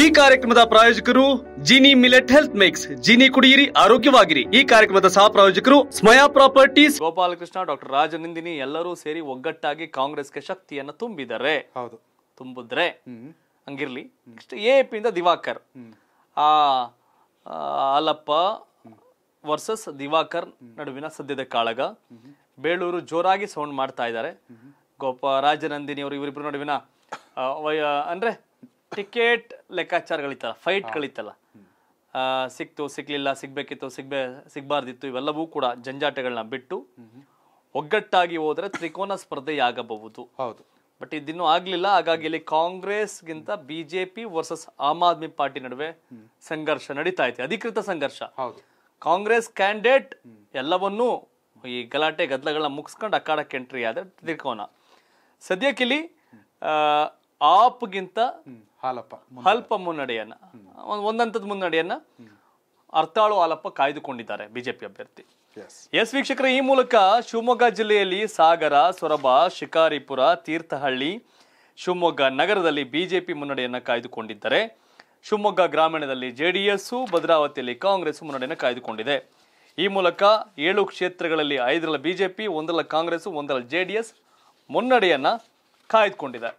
ಈ ಕಾರ್ಯಕ್ರಮದ ಪ್ರಾಯೋಜಕರು Jini millet health mix Jini ಕುಡಿಯಿರಿ ಆರೋಗ್ಯವಾಗಿರಿ ಈ ಕಾರ್ಯಕ್ರಮದ ಸಹ ಪ್ರಾಯೋಜಕರು ಸ್ಮಯಾ ಪ್ರಾಪರ್ಟೀಸ್ ಗೋಪಾಲಕೃಷ್ಣ ಡಾಕ್ಟರ್ ರಾಜನಂದಿನಿ ಎಲ್ಲರೂ ಸೇರಿ ಒಗ್ಗಟ್ಟಾಗಿ ಕಾಂಗ್ರೆಸ್ಗೆ ಶಕ್ತಿಯನ್ನು ತುಂಬಿದರೆ ಹೌದು ತುಂಬಿದ್ರೆ ಹಂಗಿರ್ಲಿ ನೆಕ್ಸ್ಟ್ ಎ ಪಿ ಇಂದ ದಿವಾಕರ್ ಆ ಅಲ್ಲಪ್ಪ ವರ್ಸಸ್ ದಿವಾಕರ್ ನಡುವಿನ ಸದ್ಯದ ಕಾಳಗ ಬೇಳೂರು ಜೋರಾಗಿ ಸೌಂಡ್ ಮಾಡ್ತಾ ಇದ್ದಾರೆ ಗೋಪಾ ರಾಜನಂದಿನಿ ಅವರು ಇವರಿಬ್ರು ನಡುವಿನ ಅಂದ್ರೆ ಟಿಕೆಟ್ ಲೆಕ್ಕಾಚಾರಗಳಿತ್ತಲ್ಲ ಗಳಿತ್ತಲ್ಲ ಸಿಕ್ತು ಸಿಗ್ಲಿಲ್ಲ ಸಿಗ್ಬೇಕಿತ್ತು ಸಿಗ್ಬೇ ಸಿಗ್ಬಾರ್ದಿತ್ತು ಇವೆಲ್ಲವೂ ಕೂಡ ಜಂಜಾಟಗಳನ್ನ ಬಿಟ್ಟು ಒಗ್ಗಟ್ಟಾಗಿ ಹೋದ್ರೆ ತ್ರಿಕೋನ ಸ್ಪರ್ಧೆಯಾಗಬಹುದು ಹೌದು ಬಟ್ ಇದಿನ್ನೂ ಆಗ್ಲಿಲ್ಲ ಹಾಗಾಗಿ ಇಲ್ಲಿ ಕಾಂಗ್ರೆಸ್ಗಿಂತ BJP versus Aam Aadmi Party ನಡುವೆ ಸಂಘರ್ಷ ನಡೀತಾ ಇದೆ ಅಧಿಕೃತ ಸಂಘರ್ಷ ಕಾಂಗ್ರೆಸ್ ಕ್ಯಾಂಡಿಡೇಟ್ ಎಲ್ಲವನ್ನೂ ಈ ಗಲಾಟೆ ಗದ್ದಲಗಳನ್ನ ಮುಗಿಸ್ಕೊಂಡು ಅಖಾಡಕ್ಕೆ ಎಂಟ್ರಿ ಆದ್ರೆ ತ್ರಿಕೋನ ಸದ್ಯಕ್ಕೆ ಇಲ್ಲಿ ಆಪ್ಗಿಂತ ಹಾಲಪ್ಪ ಅಲ್ಪ ಮುನ್ನಡೆಯನ್ನ ಒಂದಂತದ ಮುನ್ನಡೆಯನ್ನ ಅರ್ತಾಳು ಹಾಲಪ್ಪ ಕಾಯ್ದುಕೊಂಡಿದ್ದಾರೆ ಬಿಜೆಪಿ ಅಭ್ಯರ್ಥಿ ಎಸ್ ವೀಕ್ಷಕರ ಈ ಮೂಲಕ ಶಿವಮೊಗ್ಗ ಜಿಲ್ಲೆಯಲ್ಲಿ ಸಾಗರ ಸೊರಬ ಶಿಕಾರಿಪುರ ತೀರ್ಥಹಳ್ಳಿ ಶಿವಮೊಗ್ಗ ನಗರದಲ್ಲಿ ಬಿಜೆಪಿ ಮುನ್ನಡೆಯನ್ನ ಕಾಯ್ದುಕೊಂಡಿದ್ದಾರೆ ಶಿವಮೊಗ್ಗ ಗ್ರಾಮೀಣದಲ್ಲಿ ಜೆಡಿಎಸ್ ಭದ್ರಾವತಿಯಲ್ಲಿ ಕಾಂಗ್ರೆಸ್ ಮುನ್ನಡೆಯನ್ನು ಕಾಯ್ದುಕೊಂಡಿದೆ ಈ ಮೂಲಕ ಏಳು ಕ್ಷೇತ್ರಗಳಲ್ಲಿ ಐದರಲ್ಲಿ ಬಿಜೆಪಿ ಒಂದರಲ್ಲಿ ಕಾಂಗ್ರೆಸ್ ಒಂದರಲ್ಲಿ ಜೆಡಿಎಸ್ ಮುನ್ನಡೆಯನ್ನ ಕಾಯ್ದುಕೊಂಡಿದೆ